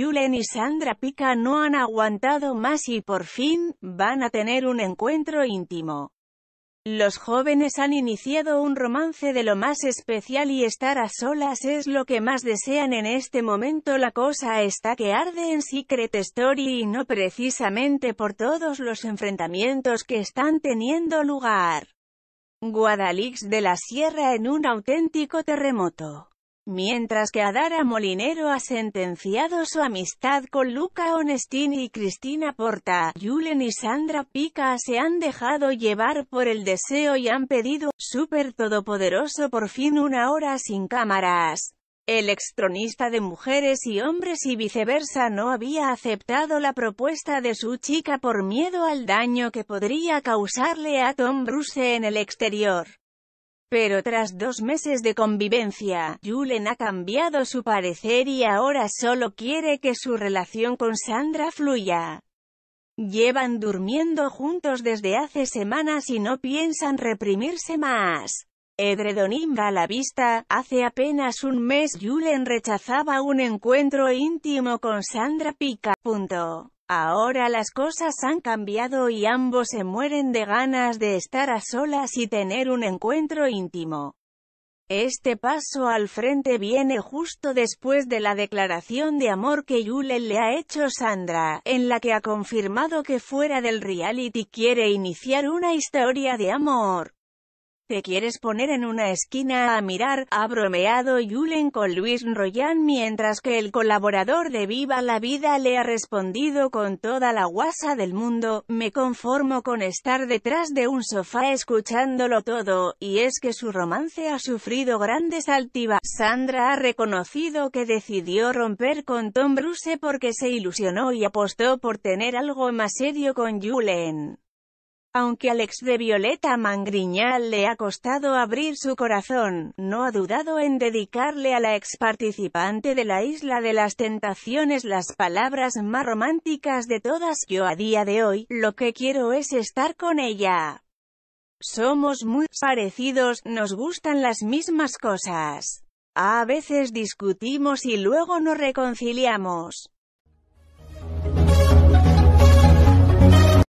Julen y Sandra Pica no han aguantado más y por fin, van a tener un encuentro íntimo. Los jóvenes han iniciado un romance de lo más especial y estar a solas es lo que más desean en este momento. La cosa está que arde en Secret Story y no precisamente por todos los enfrentamientos que están teniendo lugar. Guadalix de la Sierra en un auténtico terremoto. Mientras que Adara Molinero ha sentenciado su amistad con Luca Onestini y Cristina Porta, Julen y Sandra Pica se han dejado llevar por el deseo y han pedido, super todopoderoso por fin una hora sin cámaras. El extronista de mujeres y hombres y viceversa no había aceptado la propuesta de su chica por miedo al daño que podría causarle a Tom Bruce en el exterior. Pero tras dos meses de convivencia, Julen ha cambiado su parecer y ahora solo quiere que su relación con Sandra fluya. Llevan durmiendo juntos desde hace semanas y no piensan reprimirse más. Edredonim a la vista, hace apenas un mes Julen rechazaba un encuentro íntimo con Sandra Pica. Ahora las cosas han cambiado y ambos se mueren de ganas de estar a solas y tener un encuentro íntimo. Este paso al frente viene justo después de la declaración de amor que Julen le ha hecho Sandra, en la que ha confirmado que fuera del reality quiere iniciar una historia de amor. ¿Te quieres poner en una esquina a mirar? Ha bromeado Julen con Luis Royan mientras que el colaborador de Viva la Vida le ha respondido con toda la guasa del mundo, me conformo con estar detrás de un sofá escuchándolo todo, y es que su romance ha sufrido grandes altivas. Sandra ha reconocido que decidió romper con Tom Bruce porque se ilusionó y apostó por tener algo más serio con Julen. Aunque al ex de Violeta Mangriñal le ha costado abrir su corazón, no ha dudado en dedicarle a la ex participante de la Isla de las Tentaciones las palabras más románticas de todas. Yo a día de hoy, lo que quiero es estar con ella. Somos muy parecidos, nos gustan las mismas cosas. A veces discutimos y luego nos reconciliamos.